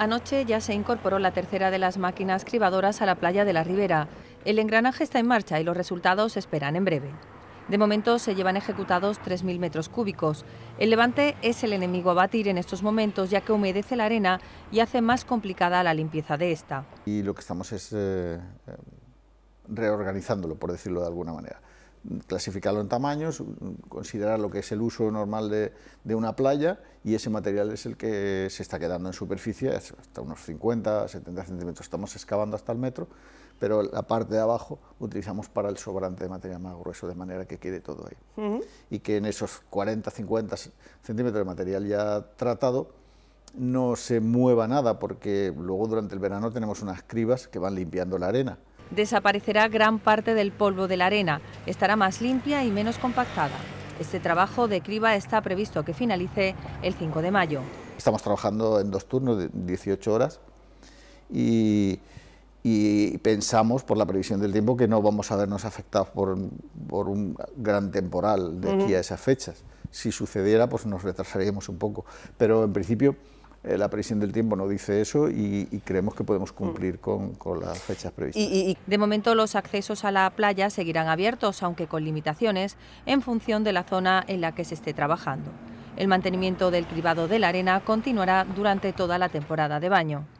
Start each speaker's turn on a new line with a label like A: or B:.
A: Anoche ya se incorporó la tercera de las máquinas cribadoras a la playa de la Ribera. El engranaje está en marcha y los resultados esperan en breve. De momento se llevan ejecutados 3.000 metros cúbicos. El levante es el enemigo a batir en estos momentos ya que humedece la arena y hace más complicada la limpieza de esta.
B: Y lo que estamos es eh, eh, reorganizándolo, por decirlo de alguna manera clasificarlo en tamaños, considerar lo que es el uso normal de, una playa y ese material es el que se está quedando en superficie hasta unos 50, 70 centímetros. Estamos excavando hasta el metro, pero la parte de abajo utilizamos para el sobrante de material más grueso, de manera que quede todo ahí. Y que en esos 40, 50 centímetros de material ya tratado no se mueva nada, porque luego durante el verano tenemos unas cribas que van limpiando la arena
A: desaparecerá gran parte del polvo de la arena, estará más limpia y menos compactada. Este trabajo de criba está previsto que finalice el 5 de mayo.
B: Estamos trabajando en dos turnos de 18 horas y, pensamos, por la previsión del tiempo, que no vamos a vernos afectados por, por un gran temporal de aquí a esas fechas. Si sucediera, pues nos retrasaríamos un poco, pero en principio eh, la previsión del tiempo no dice eso y, creemos que podemos cumplir mm. con, las fechas previstas. Y,
A: de momento los accesos a la playa seguirán abiertos, aunque con limitaciones, en función de la zona en la que se esté trabajando. El mantenimiento del cribado de la arena continuará durante toda la temporada de baño.